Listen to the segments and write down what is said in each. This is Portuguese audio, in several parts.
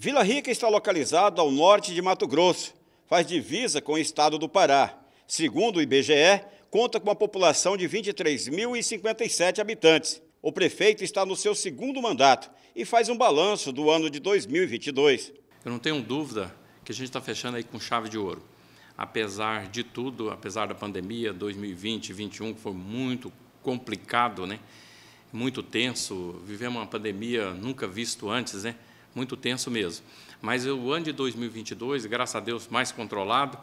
Vila Rica está localizado ao norte de Mato Grosso, faz divisa com o estado do Pará. Segundo o IBGE, conta com uma população de 23.057 habitantes. O prefeito está no seu segundo mandato e faz um balanço do ano de 2022. Eu não tenho dúvida que a gente está fechando aí com chave de ouro. Apesar de tudo, apesar da pandemia 2020 e 2021, que foi muito complicado, né? muito tenso, vivemos uma pandemia nunca visto antes, né? muito tenso mesmo. Mas o ano de 2022, graças a Deus, mais controlado,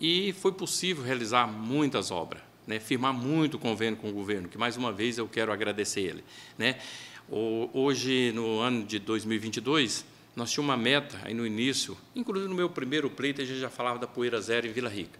e foi possível realizar muitas obras, né? firmar muito convênio com o governo, que mais uma vez eu quero agradecer ele. Né? Hoje, no ano de 2022, nós tínhamos uma meta aí no início, inclusive no meu primeiro pleito, a gente já falava da poeira zero em Vila Rica.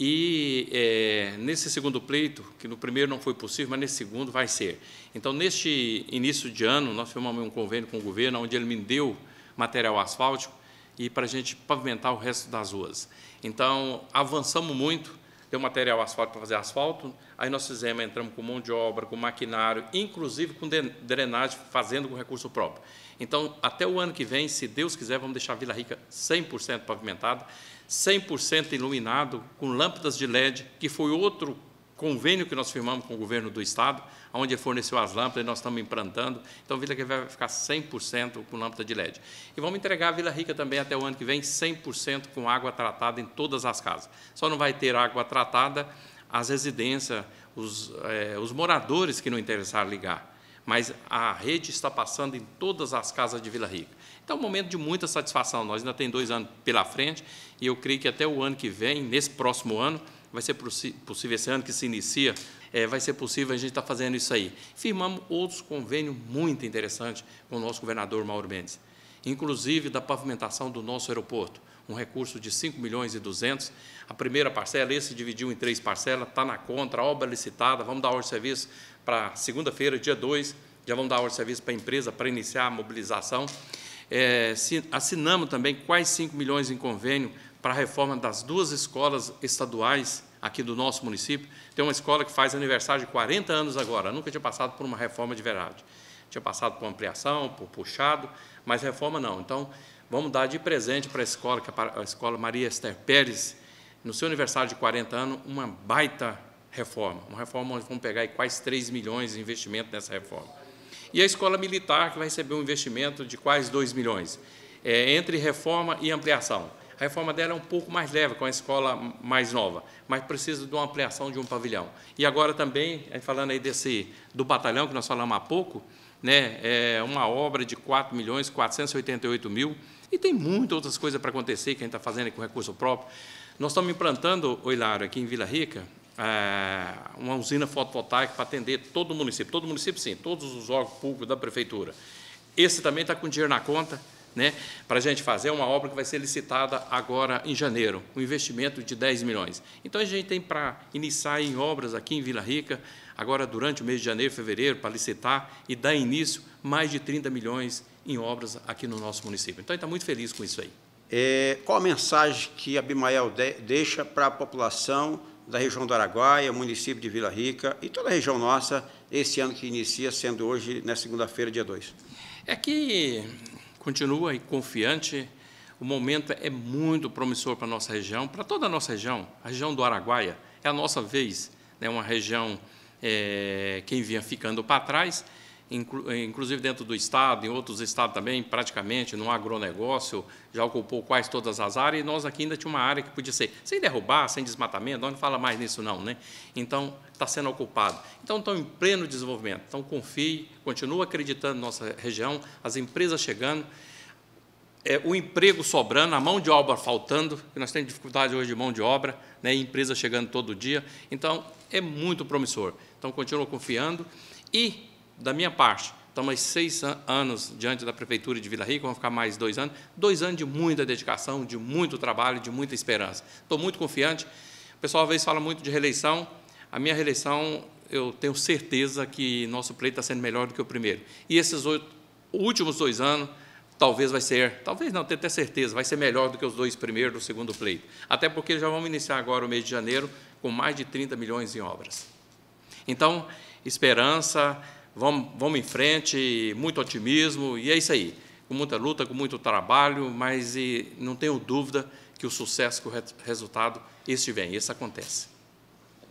E é, nesse segundo pleito, que no primeiro não foi possível, mas nesse segundo vai ser. Então, neste início de ano, nós firmamos um convênio com o governo, onde ele me deu material asfáltico e para a gente pavimentar o resto das ruas. Então, avançamos muito, deu material asfalto para fazer asfalto, aí nós fizemos, entramos com mão de obra, com maquinário, inclusive com drenagem, fazendo com recurso próprio. Então, até o ano que vem, se Deus quiser, vamos deixar a Vila Rica 100% pavimentada, 100% iluminado, com lâmpadas de LED, que foi outro convênio que nós firmamos com o governo do Estado, onde forneceu as lâmpadas e nós estamos implantando. Então, Vila Rica vai ficar 100% com lâmpada de LED. E vamos entregar a Vila Rica também até o ano que vem 100% com água tratada em todas as casas. Só não vai ter água tratada as residências, os, é, os moradores que não interessaram ligar. Mas a rede está passando em todas as casas de Vila Rica. Então, é um momento de muita satisfação. Nós ainda tem dois anos pela frente e eu creio que até o ano que vem, nesse próximo ano, vai ser possível esse ano que se inicia, é, vai ser possível a gente estar tá fazendo isso aí. Firmamos outros convênios muito interessantes com o nosso governador Mauro Mendes, inclusive da pavimentação do nosso aeroporto, um recurso de 5 milhões e 200. A primeira parcela, esse dividiu em três parcelas, está na contra, obra licitada, vamos dar hora de serviço para segunda-feira, dia 2, já vamos dar hora de serviço para a empresa para iniciar a mobilização. É, assinamos também quase 5 milhões em convênio para a reforma das duas escolas estaduais aqui do nosso município. Tem uma escola que faz aniversário de 40 anos agora, nunca tinha passado por uma reforma de verdade. Tinha passado por ampliação, por puxado, mas reforma não. Então, vamos dar de presente para a escola, que é a escola Maria Esther Pérez, no seu aniversário de 40 anos, uma baita reforma. Uma reforma onde vamos pegar quase 3 milhões de investimento nessa reforma. E a escola militar, que vai receber um investimento de quase 2 milhões, é, entre reforma e ampliação. A reforma dela é um pouco mais leve, com a escola mais nova, mas precisa de uma ampliação de um pavilhão. E agora também, eh, falando aí desse, do batalhão, que nós falamos há pouco, né, é uma obra de 4 milhões 488 mil, e tem muitas outras coisas para acontecer que a gente está fazendo com recurso próprio. Nós estamos implantando, Hilário, aqui em Vila Rica, eh, uma usina fotovoltaica para atender todo o município. Todo o município, sim, todos os órgãos públicos da prefeitura. Esse também está com dinheiro na conta, né, para a gente fazer uma obra que vai ser licitada agora em janeiro, um investimento de 10 milhões. Então, a gente tem para iniciar em obras aqui em Vila Rica, agora durante o mês de janeiro, fevereiro, para licitar e dar início mais de 30 milhões em obras aqui no nosso município. Então, a gente está muito feliz com isso aí. É, qual a mensagem que Abimael de, deixa para a população da região do Araguaia, município de Vila Rica e toda a região nossa, esse ano que inicia, sendo hoje, na segunda-feira, dia 2? É que continua e confiante. O momento é muito promissor para a nossa região, para toda a nossa região, a região do Araguaia. É a nossa vez, né? uma região é, eh, que vinha ficando para trás eh, inclusive dentro do Estado, em outros estados também, praticamente, no agronegócio, já ocupou quase todas as áreas, e nós aqui ainda tinha uma área que podia ser, sem derrubar, sem desmatamento, nós não fala mais nisso não, né? Então, está sendo ocupado. Então, estão em pleno desenvolvimento. Então, confie, continue acreditando na nossa região, as empresas chegando, é, o emprego sobrando, a mão de obra faltando, que nós temos dificuldade hoje de mão de obra, né, empresa chegando todo dia. Então, é muito promissor. Então, continua confiando. E da minha parte, estamos então, seis an anos diante da Prefeitura de Vila Rica, vamos ficar mais dois anos, dois anos de muita dedicação, de muito trabalho, de muita esperança. Estou muito confiante. O pessoal às vezes fala muito de reeleição. A minha reeleição, eu tenho certeza que nosso pleito está sendo melhor do que o primeiro. E esses oito, últimos dois anos, talvez vai ser, talvez não, tenho até certeza, vai ser melhor do que os dois primeiros do segundo pleito. Até porque já vamos iniciar agora o mês de janeiro com mais de 30 milhões em obras. Então, esperança, vamos, vamos em frente, muito otimismo, e é isso aí. Com muita luta, com muito trabalho, mas e, não tenho dúvida que o sucesso, que o resultado, este vem, isso acontece.